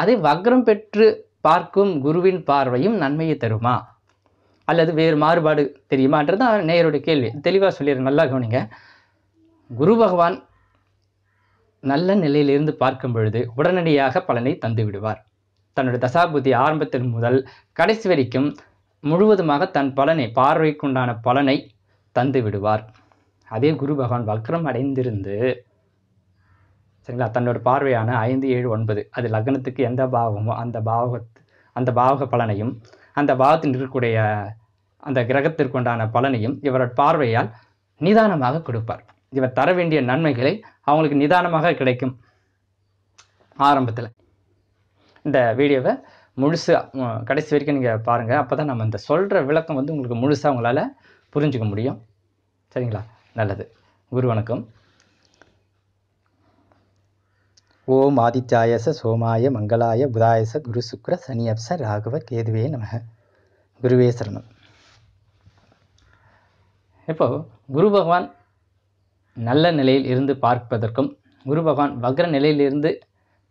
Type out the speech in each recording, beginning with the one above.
அதை வக்ரம் பெற்று பார்க்கும் குருவின் பார்வையும் நன்மையை தருமா அல்லது வேறு மாறுபாடு தெரியுமான்றது அவன் நேயருடைய கேள்வி தெளிவாக சொல்லிடு நல்லா கவனிங்க குரு பகவான் நல்ல நிலையிலிருந்து பார்க்கும் பொழுது உடனடியாக பலனை தந்து விடுவார் தன்னுடைய தசாபுத்தி ஆரம்பத்தின் முதல் கடைசி வரைக்கும் முழுவதுமாக தன் பலனை பார்வைக்குண்டான பலனை தந்து விடுவார் அதே குரு பகவான் வக்ரம் அடைந்திருந்து சரிங்களா தன்னோட பார்வையான ஐந்து ஏழு ஒன்பது அது லக்னத்துக்கு எந்த பாவமோ அந்த பாவ அந்த பாவக பலனையும் அந்த பாவத்தில் இருக்கக்கூடிய அந்த கிரகத்திற்குண்டான பலனையும் இவரோட பார்வையால் நிதானமாக கொடுப்பார் இவர் தர வேண்டிய நன்மைகளை அவங்களுக்கு நிதானமாக கிடைக்கும் ஆரம்பத்தில் இந்த வீடியோவை முழுசு கடைசி வரைக்கும் நீங்கள் பாருங்கள் அப்போ தான் நம்ம இந்த சொல்கிற விளக்கம் வந்து உங்களுக்கு முழுசாக உங்களால் புரிஞ்சுக்க முடியும் சரிங்களா நல்லது குரு வணக்கம் ஓம் ஆதித்யாயச சோமாய மங்களாய புதாயச குரு சுக்ர சனியப்ச ராகவ கேதுவே நம குருவே சரணம் இப்போது குரு பகவான் நல்ல நிலையில் இருந்து பார்ப்பதற்கும் குரு பகவான் வக்ர நிலையிலிருந்து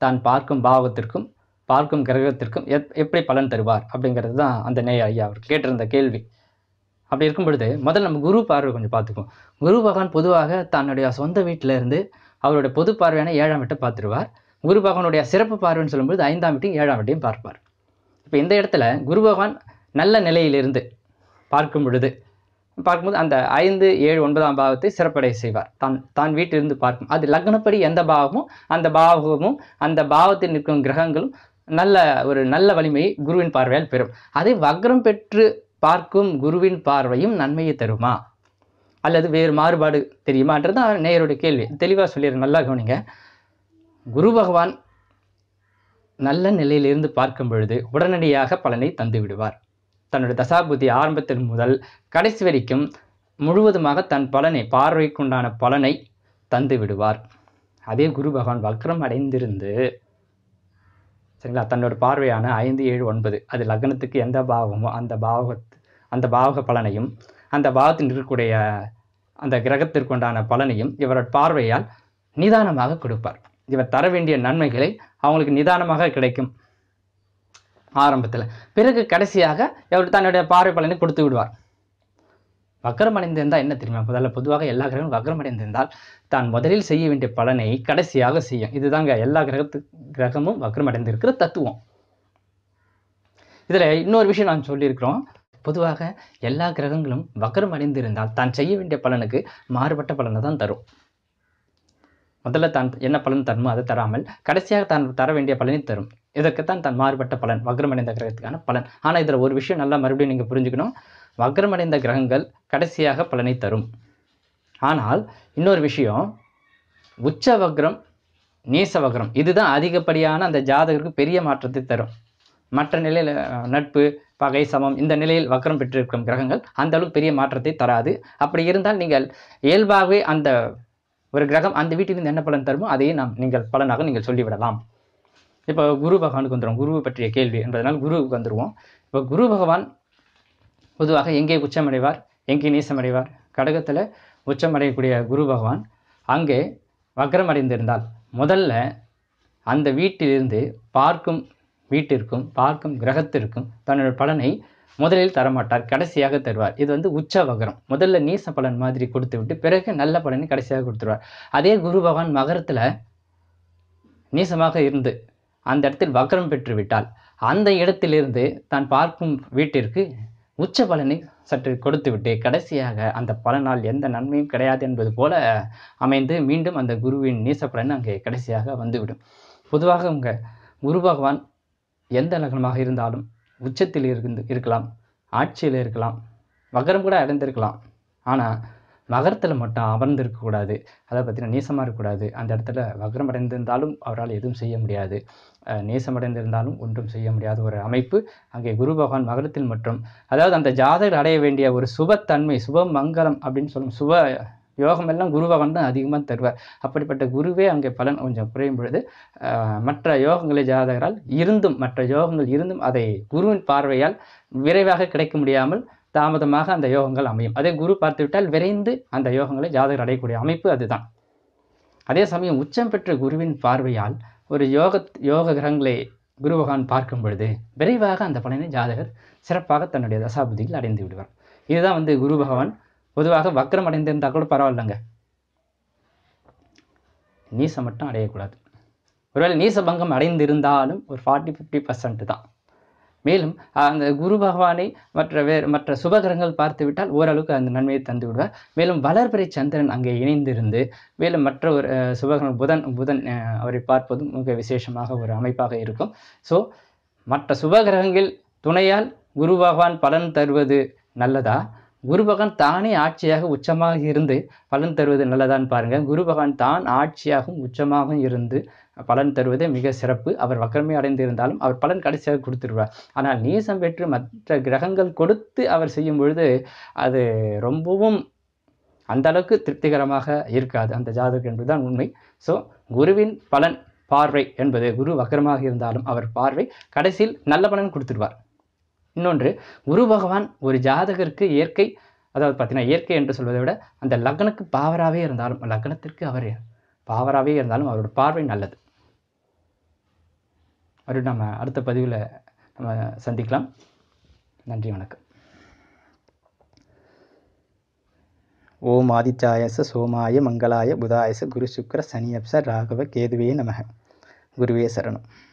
தான் பார்க்கும் பாவத்திற்கும் பார்க்கும் கிரகத்திற்கும் எப் எப்படி பலன் தருவார் அப்படிங்கிறது தான் அந்த நேய ஐயா அவர் கேட்டிருந்த கேள்வி அப்படி இருக்கும் பொழுது முதல்ல நம்ம குரு பார்வை கொஞ்சம் பார்த்துக்குவோம் குரு பகவான் பொதுவாக தன்னுடைய சொந்த வீட்டிலேருந்து அவருடைய பொது பார்வையான ஏழாம் வீட்டை பார்த்துருவார் குரு பகவானுடைய சிறப்பு பார்வைன்னு சொல்லும்போது ஐந்தாம் வீட்டையும் ஏழாம் வீட்டையும் பார்ப்பார் இப்போ இந்த இடத்துல குரு பகவான் நல்ல நிலையிலிருந்து பார்க்கும் பொழுது பார்க்கும்போது அந்த ஐந்து ஏழு ஒன்பதாம் பாவத்தை சிறப்படை செய்வார் தான் தான் வீட்டிலிருந்து பார்க்கும் அது லக்னப்படி எந்த பாவமும் அந்த பாவமும் அந்த பாவத்தில் நிற்கும் கிரகங்களும் நல்ல ஒரு நல்ல வலிமையை குருவின் பார்வையால் பெறும் அதை வக்ரம் பெற்று பார்க்கும் குருவின் பார்வையும் நன்மையை தருமா அல்லது வேறு மாறுபாடு தெரியுமான்றது தான் நேயருடைய கேள்வி தெளிவாக சொல்லிடு நல்லா கவனிங்க குரு பகவான் நல்ல நிலையிலிருந்து பார்க்கும் பொழுது உடனடியாக பலனை தந்து விடுவார் தன்னுடைய தசாபுத்தி ஆரம்பத்தில் முதல் கடைசி வரைக்கும் முழுவதுமாக தன் பலனை பார்வைக்குண்டான பலனை தந்து விடுவார் அதே குரு பகவான் வக்ரம் அடைந்திருந்து சரிங்களா தன்னோட பார்வையான ஐந்து ஏழு ஒன்பது அது லக்னத்துக்கு எந்த பாவமோ அந்த பாவ அந்த பாவக பலனையும் அந்த பாவத்தில் இருக்கக்கூடிய அந்த கிரகத்திற்குண்டான பலனையும் இவரது பார்வையால் நிதானமாக கொடுப்பார் இவர் தர வேண்டிய நன்மைகளை அவங்களுக்கு நிதானமாக கிடைக்கும் ஆரம்பத்தில் பிறகு கடைசியாக இவர் தன்னுடைய பார்வை பலனை கொடுத்து விடுவார் வக்கரமடைந்திருந்தால் என்ன தெரியுமா முதல்ல பொதுவாக எல்லா கிரகங்களும் வக்கரமடைந்திருந்தால் தான் முதலில் செய்ய வேண்டிய பலனை கடைசியாக செய்யும் இதுதாங்க எல்லா கிரகத்து கிரகமும் வக்கரமடைந்திருக்கிற தத்துவம் இதில் இன்னொரு விஷயம் நான் சொல்லியிருக்கிறோம் பொதுவாக எல்லா கிரகங்களும் வக்கரம் அடைந்திருந்தால் தான் செய்ய வேண்டிய பலனுக்கு மாறுபட்ட பலனை தான் தரும் முதல்ல தான் என்ன பலன் தருமோ அதை தராமல் கடைசியாக தான் தர வேண்டிய பலனை தரும் இதற்குத்தான் தான் மாறுபட்ட பலன் வக்ரமடைந்த கிரகத்துக்கான பலன் ஆனால் இதில் ஒரு விஷயம் நல்லா மறுபடியும் நீங்கள் புரிஞ்சுக்கணும் வக்ரமடைந்த கிரகங்கள் கடைசியாக பலனை தரும் ஆனால் இன்னொரு விஷயம் உச்ச வக்ரம் நீச வக்ரம் இதுதான் அதிகப்படியான அந்த ஜாதகருக்கு பெரிய மாற்றத்தை தரும் மற்ற நிலையில் நட்பு பகை சமம் இந்த நிலையில் வக்கரம் பெற்றிருக்கும் கிரகங்கள் அந்த அளவுக்கு பெரிய மாற்றத்தை தராது அப்படி இருந்தால் நீங்கள் இயல்பாகவே அந்த ஒரு கிரகம் அந்த வீட்டிலிருந்து என்ன பலன் தருமோ அதையே நாம் நீங்கள் பலனாக நீங்கள் சொல்லிவிடலாம் இப்போ குரு பகவானுக்கு வந்துடும் குரு பற்றிய கேள்வி என்பதனால் குருவுக்கு வந்துடுவோம் இப்போ குரு பகவான் பொதுவாக எங்கே உச்சமடைவார் எங்கே நீசமடைவார் கடகத்தில் உச்சமடையக்கூடிய குரு பகவான் அங்கே அடைந்திருந்தால் முதல்ல அந்த வீட்டிலிருந்து பார்க்கும் வீட்டிற்கும் பார்க்கும் கிரகத்திற்கும் தன்னோட பலனை முதலில் தரமாட்டார் கடைசியாக தருவார் இது வந்து உச்ச வகரம் முதல்ல நீச பலன் மாதிரி கொடுத்து விட்டு பிறகு நல்ல பலனை கடைசியாக கொடுத்துருவார் அதே குரு பகவான் மகரத்தில் நீசமாக இருந்து அந்த இடத்தில் வக்ரம் பெற்று விட்டால் அந்த இடத்திலிருந்து தான் பார்க்கும் வீட்டிற்கு உச்ச பலனை சற்று கொடுத்துவிட்டு கடைசியாக அந்த பலனால் எந்த நன்மையும் கிடையாது என்பது போல அமைந்து மீண்டும் அந்த குருவின் நீச பலன் அங்கே கடைசியாக வந்துவிடும் பொதுவாக உங்கள் குரு பகவான் எந்த லக்னமாக இருந்தாலும் உச்சத்தில் இருந்து இருக்கலாம் ஆட்சியில் இருக்கலாம் மகரம் கூட அடைந்திருக்கலாம் ஆனால் மகரத்தில் மட்டும் அமர்ந்திருக்கக்கூடாது அதை பற்றின நேசமாக இருக்கக்கூடாது அந்த இடத்துல மகரம் அடைந்திருந்தாலும் அவரால் எதுவும் செய்ய முடியாது நேசம் அடைந்திருந்தாலும் ஒன்றும் செய்ய முடியாத ஒரு அமைப்பு அங்கே குரு பகவான் மகரத்தில் மற்றும் அதாவது அந்த ஜாதகர் அடைய வேண்டிய ஒரு சுபத்தன்மை சுப மங்கலம் அப்படின்னு சொல்லும் சுப யோகம் எல்லாம் குருபகவான் தான் அதிகமாக தருவார் அப்படிப்பட்ட குருவே அங்கே பலன் கொஞ்சம் குறையும் பொழுது மற்ற யோகங்களை ஜாதகரால் இருந்தும் மற்ற யோகங்கள் இருந்தும் அதை குருவின் பார்வையால் விரைவாக கிடைக்க முடியாமல் தாமதமாக அந்த யோகங்கள் அமையும் அதே குரு பார்த்துவிட்டால் விரைந்து அந்த யோகங்களை ஜாதகர் அடையக்கூடிய அமைப்பு அதுதான் அதே சமயம் உச்சம் பெற்ற குருவின் பார்வையால் ஒரு யோக யோக கிரகங்களை குரு பகவான் பார்க்கும் பொழுது விரைவாக அந்த பலனை ஜாதகர் சிறப்பாக தன்னுடைய தசாபுதியில் அடைந்து விடுவார் இதுதான் வந்து குரு பகவான் பொதுவாக வக்ரம் அடைந்திருந்தால் கூட பரவாயில்லைங்க நீசம் மட்டும் அடையக்கூடாது ஒருவேளை நீசபங்கம் அடைந்திருந்தாலும் ஒரு ஃபார்ட்டி ஃபிஃப்டி பர்சன்ட் தான் மேலும் அந்த குரு பகவானை மற்ற வேறு மற்ற சுபகரங்கள் பார்த்து விட்டால் ஓரளவுக்கு அந்த நன்மையை தந்து விடுவார் மேலும் வளர்பிறை சந்திரன் அங்கே இணைந்திருந்து மேலும் மற்ற ஒரு சுபகரம் புதன் புதன் அவரை பார்ப்பதும் மிக விசேஷமாக ஒரு அமைப்பாக இருக்கும் ஸோ மற்ற சுபகிரகங்கள் துணையால் குரு பகவான் பலன் தருவது நல்லதா குரு பகவான் தானே ஆட்சியாக உச்சமாக இருந்து பலன் தருவது நல்லதான்னு பாருங்கள் குரு பகவான் தான் ஆட்சியாகவும் உச்சமாகவும் இருந்து பலன் தருவதே மிக சிறப்பு அவர் வக்கரமே அடைந்திருந்தாலும் அவர் பலன் கடைசியாக கொடுத்துருவார் ஆனால் நீசம் பெற்று மற்ற கிரகங்கள் கொடுத்து அவர் செய்யும் பொழுது அது ரொம்பவும் அந்த அளவுக்கு திருப்திகரமாக இருக்காது அந்த ஜாதகம் என்பதுதான் உண்மை ஸோ குருவின் பலன் பார்வை என்பது குரு வக்கரமாக இருந்தாலும் அவர் பார்வை கடைசியில் நல்ல பலன் கொடுத்துருவார் இன்னொன்று குரு பகவான் ஒரு ஜாதகருக்கு இயற்கை அதாவது பார்த்தீங்கன்னா இயற்கை என்று சொல்வதை விட அந்த லக்னக்கு பாவராகவே இருந்தாலும் லக்னத்திற்கு அவர் பாவராகவே இருந்தாலும் அவரோட பார்வை நல்லது மறுபடியும் நம்ம அடுத்த பதிவில் நம்ம சந்திக்கலாம் நன்றி வணக்கம் ஓம் ஆதித்யாயச சோமாய மங்களாய புதாயச குரு சுக்கர சனியப்ச ராகவ கேதுவே நமக குருவே சரணம்